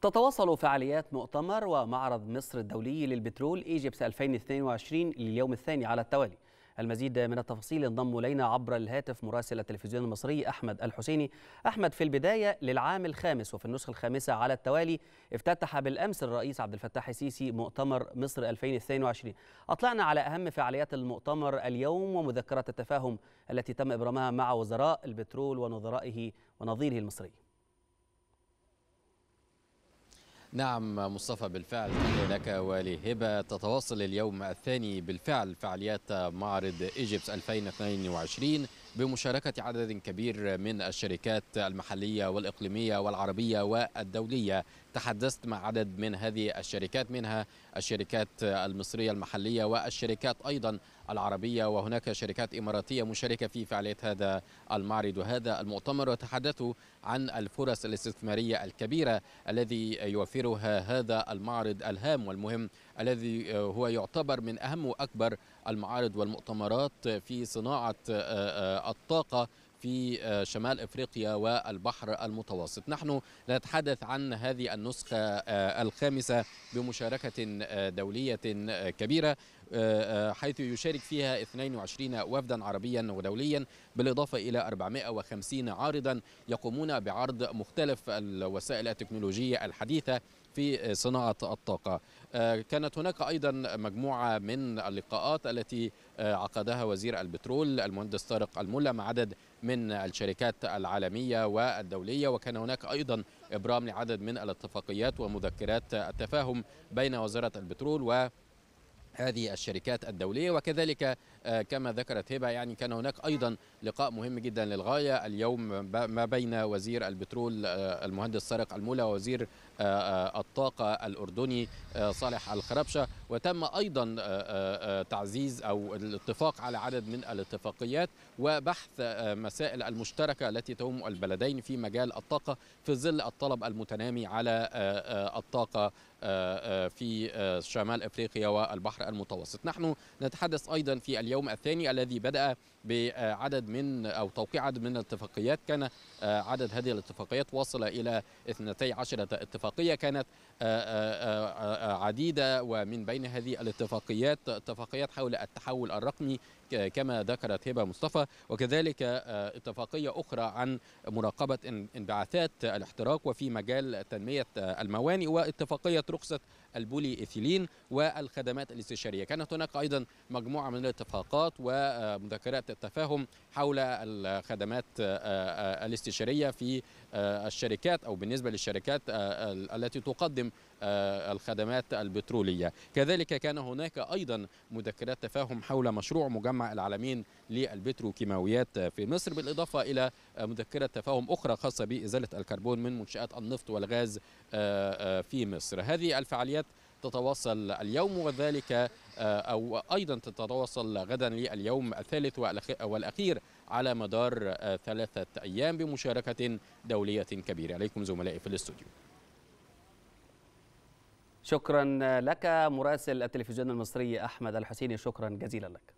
تتواصل فعاليات مؤتمر ومعرض مصر الدولي للبترول ايجيبس 2022 لليوم الثاني على التوالي المزيد من التفاصيل انضم الينا عبر الهاتف مراسل التلفزيون المصري احمد الحسيني احمد في البدايه للعام الخامس وفي النسخه الخامسه على التوالي افتتح بالامس الرئيس عبد الفتاح السيسي مؤتمر مصر 2022 اطلعنا على اهم فعاليات المؤتمر اليوم ومذكرات التفاهم التي تم ابرامها مع وزراء البترول ونظرائه ونظيره المصري نعم مصطفى بالفعل لك ولهبة تتواصل اليوم الثاني بالفعل فعاليات معرض إيجيبس 2022 بمشاركة عدد كبير من الشركات المحلية والإقليمية والعربية والدولية تحدثت مع عدد من هذه الشركات منها الشركات المصرية المحلية والشركات أيضا العربية وهناك شركات إماراتية مشاركة في فعالية هذا المعرض وهذا المؤتمر وتحدثوا عن الفرص الاستثمارية الكبيرة الذي يوفرها هذا المعرض الهام والمهم الذي هو يعتبر من أهم وأكبر المعارض والمؤتمرات في صناعة آه، آه، الطاقة في آه، شمال افريقيا والبحر المتوسط. نحن نتحدث عن هذه النسخه الخامسه بمشاركه دوليه كبيره آه، آه، حيث يشارك فيها 22 وفدا عربيا ودوليا بالإضافة إلى 450 عارضا يقومون بعرض مختلف الوسائل التكنولوجية الحديثة في صناعة الطاقة آه، كانت هناك أيضا مجموعة من اللقاءات التي عقدها وزير البترول المهندس طارق الملا مع عدد من الشركات العالمية والدولية وكان هناك أيضا إبرام لعدد من الاتفاقيات ومذكرات التفاهم بين وزارة البترول و هذه الشركات الدولية وكذلك آه، كما ذكرت هبة يعني كان هناك أيضا لقاء مهم جدا للغاية اليوم ما بين وزير البترول آه، المهندس سارق المولى ووزير آه، الطاقة الأردني صالح الخربشة وتم أيضا تعزيز أو الاتفاق على عدد من الاتفاقيات وبحث مسائل المشتركة التي تهم البلدين في مجال الطاقة في ظل الطلب المتنامي على الطاقة آه، آه، في آه، شمال افريقيا والبحر المتوسط نحن نتحدث ايضا في اليوم الثاني الذي بدا بعدد من أو توقيع عدد من الاتفاقيات كان آه، عدد هذه الاتفاقيات وصل إلى 12 اتفاقية كانت آه، آه، عديدة ومن بين هذه الاتفاقيات اتفاقيات حول التحول الرقمي كما ذكرت هبة مصطفى وكذلك اتفاقية أخرى عن مراقبة انبعاثات الاحتراق وفي مجال تنمية الموانئ واتفاقية رخصة البولي إثيلين والخدمات الاستشارية كانت هناك أيضا مجموعة من الاتفاقات ومذكرات التفاهم حول الخدمات آه، آه، الاستشارية في آه، الشركات أو بالنسبة للشركات آه، التي تقدم آه، الخدمات البترولية كذلك كان هناك أيضا مذكرات تفاهم حول مشروع مجمع العالمين للبتروكيماويات في مصر بالإضافة إلى مذكرة تفاهم أخرى خاصة بإزالة الكربون من منشآت النفط والغاز في مصر هذه الفعاليات تتواصل اليوم وذلك آه، أو أيضا تتواصل غدا لليوم الثالث والأخير على مدار آه، ثلاثة أيام بمشاركة دولية كبيرة عليكم زملائي في الاستوديو شكرا لك مراسل التلفزيون المصري أحمد الحسيني شكرا جزيلا لك